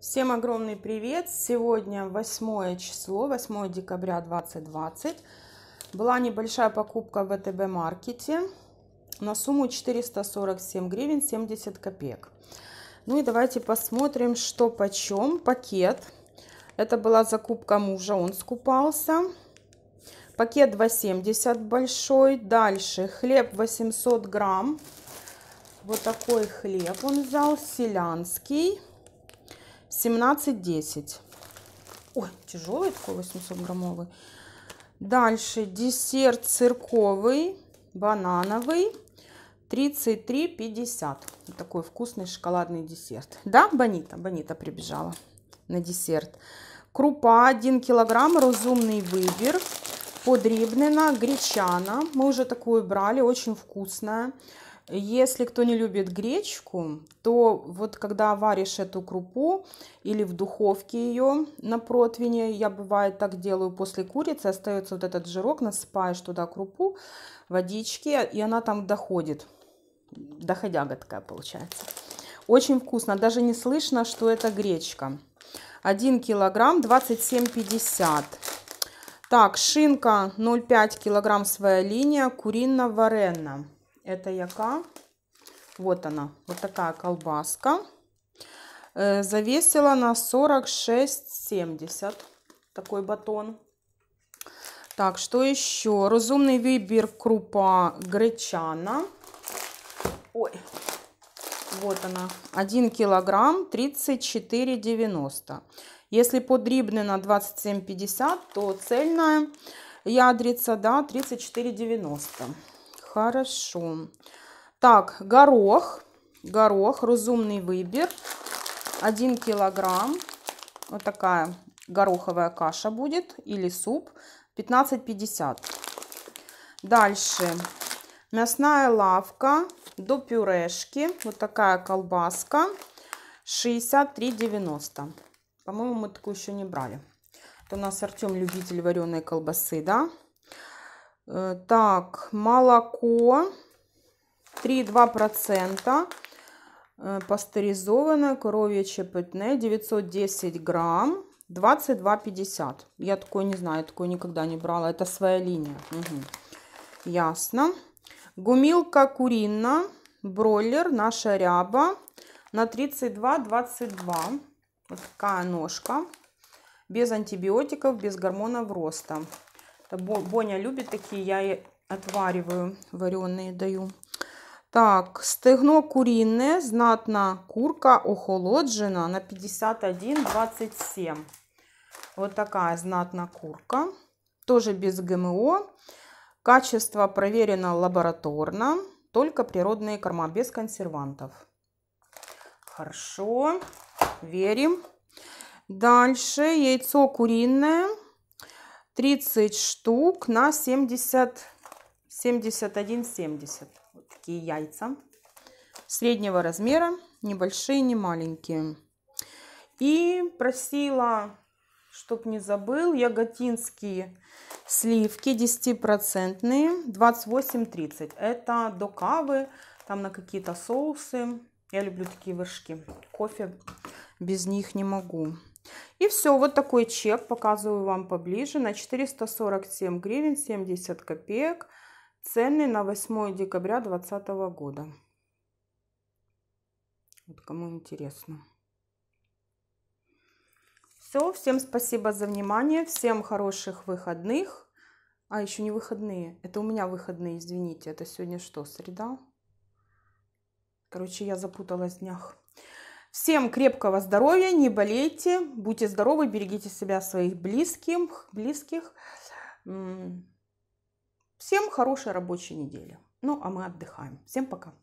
Всем огромный привет! Сегодня 8 число, 8 декабря 2020. Была небольшая покупка в ВТБ маркете на сумму 447 гривен 70 копеек. Ну и давайте посмотрим, что почем. Пакет. Это была закупка мужа, он скупался. Пакет 2,70 большой. Дальше хлеб 800 грамм. Вот такой хлеб он взял, селянский. 17,10. Ой, тяжелый такой 800 граммовый. Дальше десерт цирковый, банановый, 33,50. Вот такой вкусный шоколадный десерт. Да, Бонита? Бонита прибежала на десерт. Крупа 1 килограмм, разумный выбор. Подрібнена, гречана. Мы уже такую брали, очень вкусная. Если кто не любит гречку, то вот когда варишь эту крупу или в духовке ее на противне, я бывает так делаю после курицы, остается вот этот жирок, насыпаешь туда крупу, водички, и она там доходит, доходяга такая получается. Очень вкусно, даже не слышно, что это гречка. 1 килограмм 27,50. Так, шинка 0,5 килограмм своя линия, курино варенная. Это яка? Вот она, вот такая колбаска. Э, завесила на 46,70 такой батон. Так, что еще? Разумный выбор крупа гречана. Ой, вот она. 1 килограмм 34,90. Если подрибны на 27,50, то цельная ядрица, да, 34,90. Хорошо. Так, горох. Горох, разумный выбор. один килограмм. Вот такая гороховая каша будет или суп. 15,50. Дальше. Мясная лавка до пюрешки. Вот такая колбаска. 63,90. По-моему, мы такую еще не брали. Это у нас Артем любитель вареной колбасы, да? Э, так, молоко 3,2%. Э, пастеризованное коровье питне 910 грамм 22,50. Я такое не знаю, такое никогда не брала. Это своя линия. Угу. Ясно. Гумилка куриная, бройлер, наша ряба на 32,22. Вот такая ножка. Без антибиотиков, без гормонов роста. Боня любит такие, я и отвариваю, вареные даю. Так, стегно куриное знатна курка охолоджена на 51,27. Вот такая знатна курка. Тоже без ГМО. Качество проверено лабораторно. Только природные корма, без консервантов. Хорошо, верим. Дальше яйцо куриное 30 штук на 70, 71,70. Вот такие яйца среднего размера, небольшие, не маленькие. И просила, чтоб не забыл, ягодинские сливки 10-процентные, 28-30. Это до кавы, там на какие-то соусы. Я люблю такие вершки. Кофе без них не могу. И все, вот такой чек, показываю вам поближе, на 447 гривен 70 копеек, ценный на 8 декабря 2020 года. Вот кому интересно. Все, всем спасибо за внимание, всем хороших выходных. А, еще не выходные. Это у меня выходные, извините. Это сегодня что, среда? Короче, я запуталась в днях. Всем крепкого здоровья, не болейте, будьте здоровы, берегите себя, своих близких, близких. Всем хорошей рабочей недели. Ну, а мы отдыхаем. Всем пока.